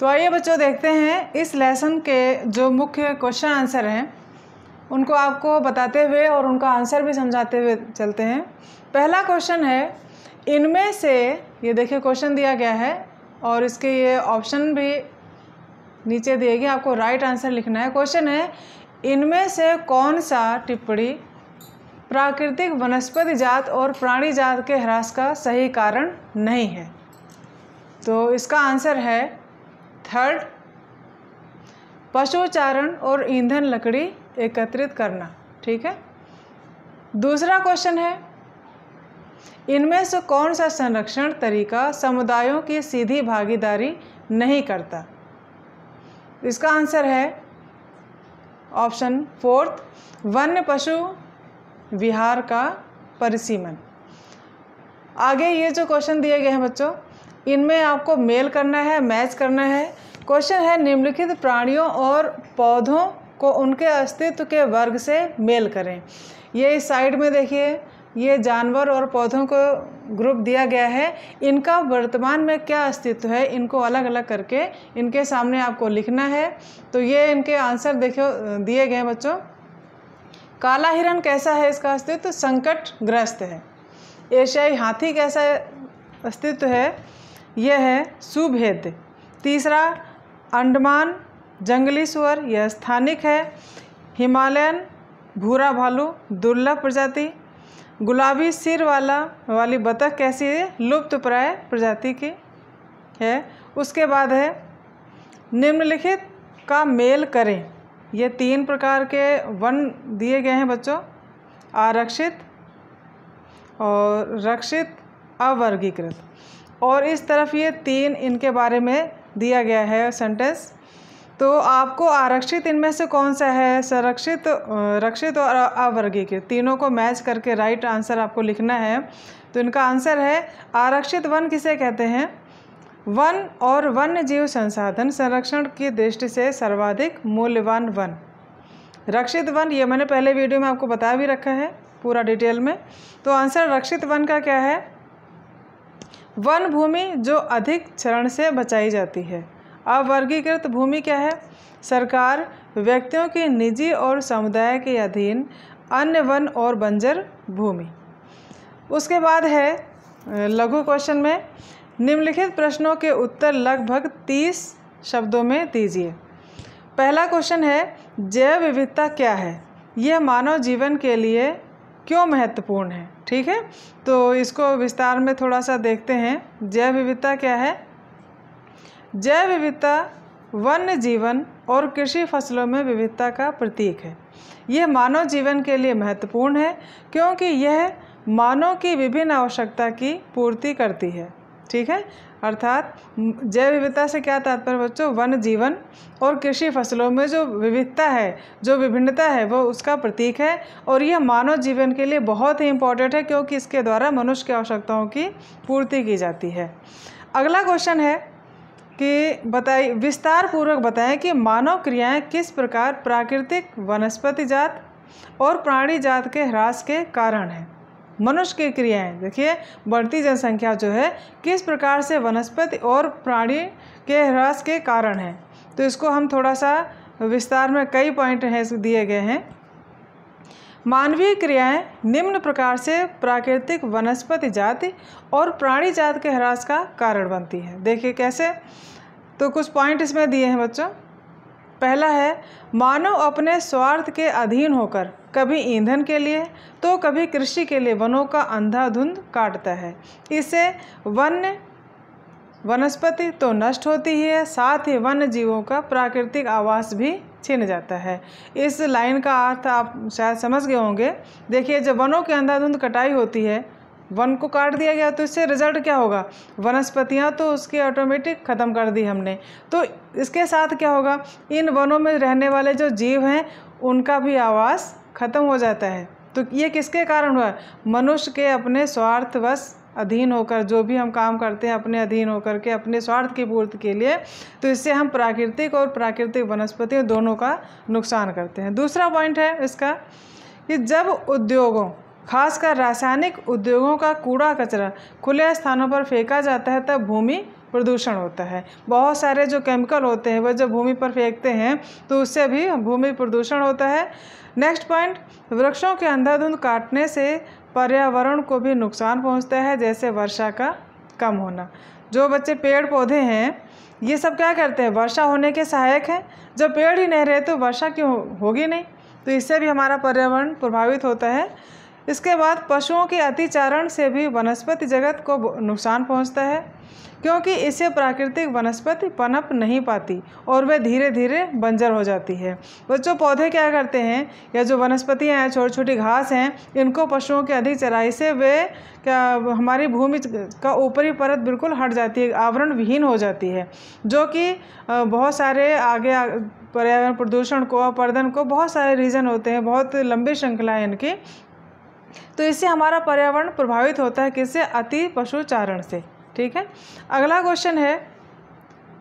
तो आइए बच्चों देखते हैं इस लेसन के जो मुख्य क्वेश्चन आंसर हैं उनको आपको बताते हुए और उनका आंसर भी समझाते हुए चलते हैं पहला क्वेश्चन है इनमें से ये देखिए क्वेश्चन दिया गया है और इसके ये ऑप्शन भी नीचे दिए गए आपको राइट आंसर लिखना है क्वेश्चन है इनमें से कौन सा टिप्पणी प्राकृतिक वनस्पति जात और प्राणी जात के ह्रास का सही कारण नहीं है तो इसका आंसर है थर्ड पशुचारण और ईंधन लकड़ी एकत्रित करना ठीक है दूसरा क्वेश्चन है इनमें से कौन सा संरक्षण तरीका समुदायों की सीधी भागीदारी नहीं करता इसका आंसर है ऑप्शन फोर्थ वन्य पशु विहार का परिसीमन आगे ये जो क्वेश्चन दिए गए हैं बच्चों इनमें आपको मेल करना है मैच करना है क्वेश्चन है निम्नलिखित प्राणियों और पौधों को उनके अस्तित्व के वर्ग से मेल करें ये इस साइड में देखिए ये जानवर और पौधों को ग्रुप दिया गया है इनका वर्तमान में क्या अस्तित्व है इनको अलग अलग करके इनके सामने आपको लिखना है तो ये इनके आंसर देखो दिए गए बच्चों काला हिरण कैसा है इसका अस्तित्व संकट ग्रस्त है एशियाई हाथी कैसा अस्तित्व है यह है सुभेद तीसरा अंडमान जंगली सुअर यह स्थानिक है हिमालयन भूरा भालू दुर्लभ प्रजाति गुलाबी सिर वाला वाली बतख कैसी है लुप्त प्राय प्रजाति की है उसके बाद है निम्नलिखित का मेल करें ये तीन प्रकार के वन दिए गए हैं बच्चों आरक्षित और रक्षित अवर्गीकृत और इस तरफ ये तीन इनके बारे में दिया गया है सेंटेंस तो आपको आरक्षित इनमें से कौन सा है संरक्षित रक्षित और अवर्गीकृत तीनों को मैच करके राइट आंसर आपको लिखना है तो इनका आंसर है आरक्षित वन किसे कहते हैं वन और वन्य जीव संसाधन संरक्षण की दृष्टि से सर्वाधिक मूल्यवान वन रक्षित वन ये मैंने पहले वीडियो में आपको बता भी रखा है पूरा डिटेल में तो आंसर रक्षित वन का क्या है वन भूमि जो अधिक क्षरण से बचाई जाती है अवर्गीकृत भूमि क्या है सरकार व्यक्तियों की निजी और समुदाय के अधीन अन्य वन और बंजर भूमि उसके बाद है लघु क्वेश्चन में निम्नलिखित प्रश्नों के उत्तर लगभग तीस शब्दों में दीजिए पहला क्वेश्चन है जैव विविधता क्या है यह मानव जीवन के लिए क्यों महत्वपूर्ण है ठीक है तो इसको विस्तार में थोड़ा सा देखते हैं जैव विविधता क्या है जैव विविधता वन्य जीवन और कृषि फसलों में विविधता का प्रतीक है यह मानव जीवन के लिए महत्वपूर्ण है क्योंकि यह मानव की विभिन्न आवश्यकता की पूर्ति करती है ठीक है अर्थात जैव विविधता से क्या तात्पर्य बच्चों वन जीवन और कृषि फसलों में जो विविधता है जो विभिन्नता है वो उसका प्रतीक है और यह मानव जीवन के लिए बहुत ही इंपॉर्टेंट है क्योंकि इसके द्वारा मनुष्य की आवश्यकताओं की पूर्ति की जाती है अगला क्वेश्चन है कि बताइए विस्तार पूर्वक बताएं कि मानव क्रियाएं किस प्रकार प्राकृतिक वनस्पति जात और प्राणी जात के ह्रास के कारण हैं मनुष्य की क्रियाएं देखिए बढ़ती जनसंख्या जो है किस प्रकार से वनस्पति और प्राणी के ह्रास के कारण है तो इसको हम थोड़ा सा विस्तार में कई पॉइंट हैं दिए गए हैं मानवीय क्रियाएं निम्न प्रकार से प्राकृतिक वनस्पति जाति और प्राणी जात के ह्रास का कारण बनती है देखिए कैसे तो कुछ पॉइंट इसमें दिए हैं बच्चों पहला है मानव अपने स्वार्थ के अधीन होकर कभी ईंधन के लिए तो कभी कृषि के लिए वनों का अंधाधुंध काटता है इससे वन्य वनस्पति तो नष्ट होती ही है साथ ही वन्य जीवों का प्राकृतिक आवास भी छिन जाता है इस लाइन का अर्थ आप शायद समझ गए होंगे देखिए जब वनों की अंधाधुंध कटाई होती है वन को काट दिया गया तो इससे रिजल्ट क्या होगा वनस्पतियाँ तो उसकी ऑटोमेटिक ख़त्म कर दी हमने तो इसके साथ क्या होगा इन वनों में रहने वाले जो जीव हैं उनका भी आवास ख़त्म हो जाता है तो ये किसके कारण हुआ मनुष्य के अपने स्वार्थवश अधीन होकर जो भी हम काम करते हैं अपने अधीन होकर के अपने स्वार्थ की पूर्ति के लिए तो इससे हम प्राकृतिक और प्राकृतिक वनस्पतियों दोनों का नुकसान करते हैं दूसरा पॉइंट है इसका कि जब उद्योगों खासकर रासायनिक उद्योगों का कूड़ा कचरा खुले स्थानों पर फेंका जाता है तब भूमि प्रदूषण होता है बहुत सारे जो केमिकल होते हैं वह जब भूमि पर फेंकते हैं तो उससे भी भूमि प्रदूषण होता है नेक्स्ट पॉइंट वृक्षों के अंधाधुंध काटने से पर्यावरण को भी नुकसान पहुंचता है जैसे वर्षा का कम होना जो बच्चे पेड़ पौधे हैं ये सब क्या करते हैं वर्षा होने के सहायक हैं जब पेड़ ही नहीं रहे तो वर्षा क्यों होगी नहीं तो इससे भी हमारा पर्यावरण प्रभावित होता है इसके बाद पशुओं के अतिचारण से भी वनस्पति जगत को नुकसान पहुंचता है क्योंकि इससे प्राकृतिक वनस्पति पनप नहीं पाती और वे धीरे धीरे बंजर हो जाती है बच्चों पौधे क्या करते हैं या जो वनस्पतियाँ हैं छोटी छोटी घास हैं इनको पशुओं के अधिक चराई से वे क्या हमारी भूमि का ऊपरी परत बिल्कुल हट जाती है आवरण विहीन हो जाती है जो कि बहुत सारे आगे पर्यावरण प्रदूषण को अपर्दन को बहुत सारे रीज़न होते हैं बहुत लंबी श्रृंखला है इनकी तो इससे हमारा पर्यावरण प्रभावित होता है किससे अति पशुचारण से ठीक है अगला क्वेश्चन है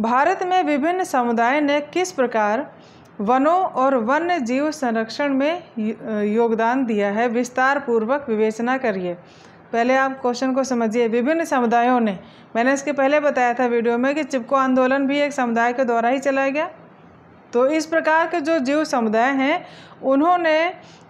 भारत में विभिन्न समुदाय ने किस प्रकार वनों और वन्य जीव संरक्षण में योगदान दिया है विस्तार पूर्वक विवेचना करिए पहले आप क्वेश्चन को समझिए विभिन्न समुदायों ने मैंने इसके पहले बताया था वीडियो में कि चिपको आंदोलन भी एक समुदाय के द्वारा ही चलाया गया तो इस प्रकार के जो जीव समुदाय हैं उन्होंने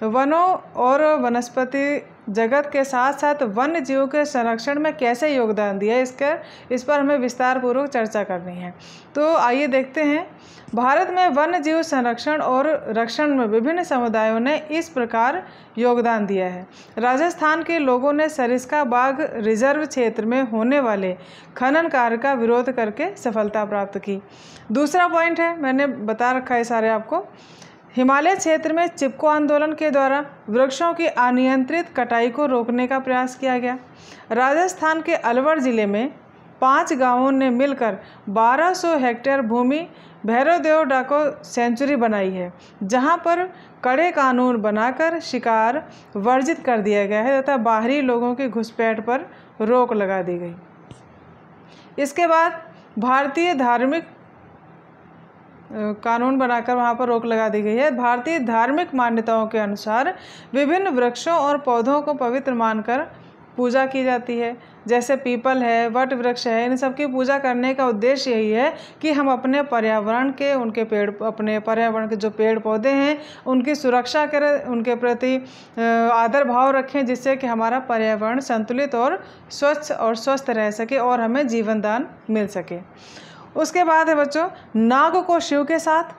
वनों और वनस्पति जगत के साथ साथ वन्य जीव के संरक्षण में कैसे योगदान दिया इसका इस पर हमें विस्तार पूर्वक चर्चा करनी है तो आइए देखते हैं भारत में वन्य जीव संरक्षण और रक्षण में विभिन्न समुदायों ने इस प्रकार योगदान दिया है राजस्थान के लोगों ने सरिस्का बाग रिजर्व क्षेत्र में होने वाले खनन कार्य का विरोध करके सफलता प्राप्त की दूसरा पॉइंट है मैंने बता रखा है सारे आपको हिमालय क्षेत्र में चिपको आंदोलन के द्वारा वृक्षों की अनियंत्रित कटाई को रोकने का प्रयास किया गया राजस्थान के अलवर ज़िले में पांच गांवों ने मिलकर 1200 हेक्टेयर भूमि भैरवदेव डाको सेंचुरी बनाई है जहां पर कड़े कानून बनाकर शिकार वर्जित कर दिया गया है तथा बाहरी लोगों की घुसपैठ पर रोक लगा दी गई इसके बाद भारतीय धार्मिक कानून बनाकर वहाँ पर रोक लगा दी गई है भारतीय धार्मिक मान्यताओं के अनुसार विभिन्न वृक्षों और पौधों को पवित्र मानकर पूजा की जाती है जैसे पीपल है वट वृक्ष है इन सब की पूजा करने का उद्देश्य यही है कि हम अपने पर्यावरण के उनके पेड़ अपने पर्यावरण के जो पेड़ पौधे हैं उनकी सुरक्षा करें उनके प्रति आदर भाव रखें जिससे कि हमारा पर्यावरण संतुलित और स्वच्छ और स्वस्थ रह सके और हमें जीवन दान मिल सके उसके बाद है बच्चों नाग को शिव के साथ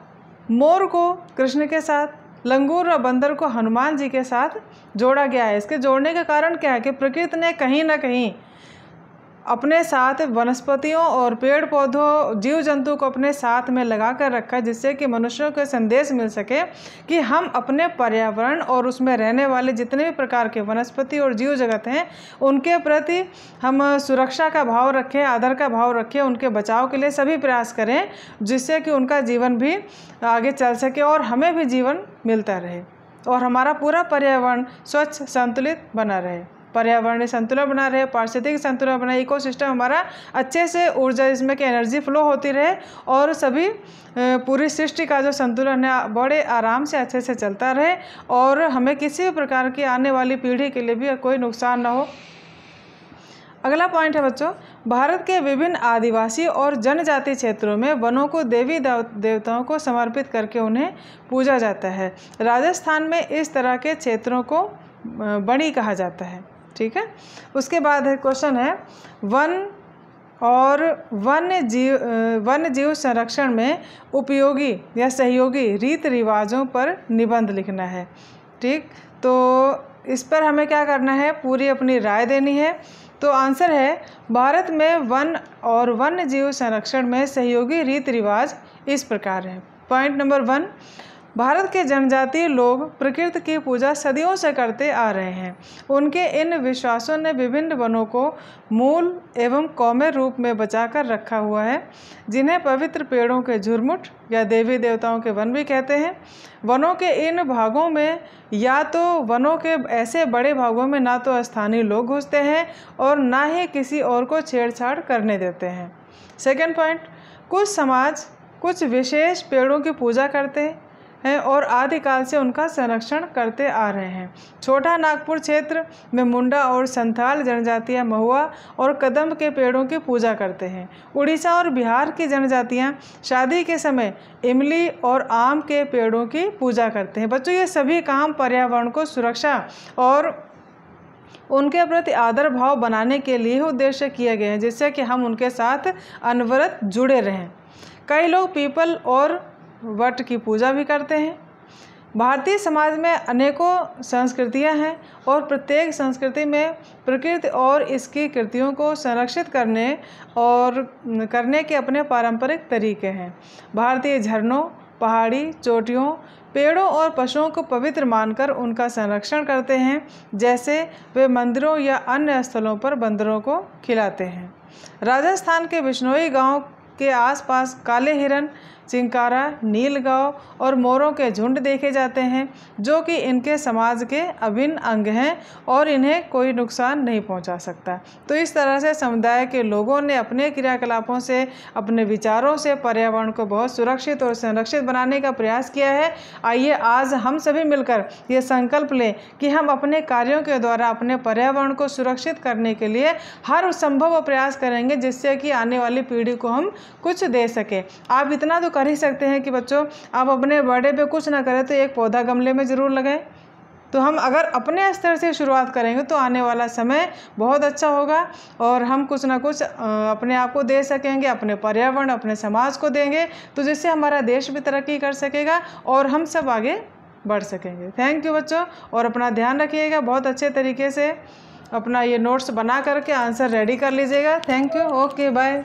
मोर को कृष्ण के साथ लंगूर और बंदर को हनुमान जी के साथ जोड़ा गया है इसके जोड़ने का कारण क्या है कि प्रकृति ने कहीं ना कहीं अपने साथ वनस्पतियों और पेड़ पौधों जीव जंतु को अपने साथ में लगा कर रखा जिससे कि मनुष्यों को संदेश मिल सके कि हम अपने पर्यावरण और उसमें रहने वाले जितने भी प्रकार के वनस्पति और जीव जगत हैं उनके प्रति हम सुरक्षा का भाव रखें आदर का भाव रखें उनके बचाव के लिए सभी प्रयास करें जिससे कि उनका जीवन भी आगे चल सके और हमें भी जीवन मिलता रहे और हमारा पूरा पर्यावरण स्वच्छ संतुलित बना रहे पर्यावरण संतुलन बना रहे पारिस्थितिक संतुलन बना इको सिस्टम हमारा अच्छे से ऊर्जा इसमें की एनर्जी फ्लो होती रहे और सभी पूरी सृष्टि का जो संतुलन है बड़े आराम से अच्छे से चलता रहे और हमें किसी भी प्रकार की आने वाली पीढ़ी के लिए भी कोई नुकसान ना हो अगला पॉइंट है बच्चों भारत के विभिन्न आदिवासी और जनजाति क्षेत्रों में वनों को देवी देवताओं को समर्पित करके उन्हें पूजा जाता है राजस्थान में इस तरह के क्षेत्रों को बड़ी कहा जाता है ठीक है उसके बाद है क्वेश्चन है वन और वन्य जीव वन्य जीव संरक्षण में उपयोगी या सहयोगी रीत रिवाजों पर निबंध लिखना है ठीक तो इस पर हमें क्या करना है पूरी अपनी राय देनी है तो आंसर है भारत में वन और वन्य जीव संरक्षण में सहयोगी रीति रिवाज इस प्रकार है पॉइंट नंबर वन भारत के जनजातीय लोग प्रकृति की पूजा सदियों से करते आ रहे हैं उनके इन विश्वासों ने विभिन्न वनों को मूल एवं कौमे रूप में बचाकर रखा हुआ है जिन्हें पवित्र पेड़ों के झुरमुट या देवी देवताओं के वन भी कहते हैं वनों के इन भागों में या तो वनों के ऐसे बड़े भागों में ना तो स्थानीय लोग घुसते हैं और ना ही किसी और को छेड़छाड़ करने देते हैं सेकेंड पॉइंट कुछ समाज कुछ विशेष पेड़ों की पूजा करते हैं और आदिकाल से उनका संरक्षण करते आ रहे हैं छोटा नागपुर क्षेत्र में मुंडा और संथाल जनजातियाँ महुआ और कदम के पेड़ों की पूजा करते हैं उड़ीसा और बिहार की जनजातियां शादी के समय इमली और आम के पेड़ों की पूजा करते हैं बच्चों ये सभी काम पर्यावरण को सुरक्षा और उनके प्रति आदर भाव बनाने के लिए उद्देश्य किए गए हैं जिससे कि हम उनके साथ अनवरत जुड़े रहें कई लोग पीपल और वट की पूजा भी करते हैं भारतीय समाज में अनेकों संस्कृतियां हैं और प्रत्येक संस्कृति में प्रकृति और इसकी कृतियों को संरक्षित करने और करने के अपने पारंपरिक तरीके हैं भारतीय झरनों पहाड़ी चोटियों पेड़ों और पशुओं को पवित्र मानकर उनका संरक्षण करते हैं जैसे वे मंदिरों या अन्य स्थलों पर बंदरों को खिलाते हैं राजस्थान के बिश्नोई गांव के आसपास काले हिरन चिंकारा नीलगांव और मोरों के झुंड देखे जाते हैं जो कि इनके समाज के अभिन्न अंग हैं और इन्हें कोई नुकसान नहीं पहुंचा सकता तो इस तरह से समुदाय के लोगों ने अपने क्रियाकलापों से अपने विचारों से पर्यावरण को बहुत सुरक्षित और संरक्षित बनाने का प्रयास किया है आइए आज हम सभी मिलकर ये संकल्प लें कि हम अपने कार्यों के द्वारा अपने पर्यावरण को सुरक्षित करने के लिए हर संभव प्रयास करेंगे जिससे कि आने वाली पीढ़ी को हम कुछ दे सकें आप इतना तो कर ही सकते हैं कि बच्चों आप अपने बर्थडे पे कुछ ना करें तो एक पौधा गमले में ज़रूर लगाएं तो हम अगर अपने स्तर से शुरुआत करेंगे तो आने वाला समय बहुत अच्छा होगा और हम कुछ ना कुछ अपने आप को दे सकेंगे अपने पर्यावरण अपने समाज को देंगे तो जिससे हमारा देश भी तरक्की कर सकेगा और हम सब आगे बढ़ सकेंगे थैंक यू बच्चों और अपना ध्यान रखिएगा बहुत अच्छे तरीके से अपना ये नोट्स बना करके आंसर रेडी कर लीजिएगा थैंक यू ओके बाय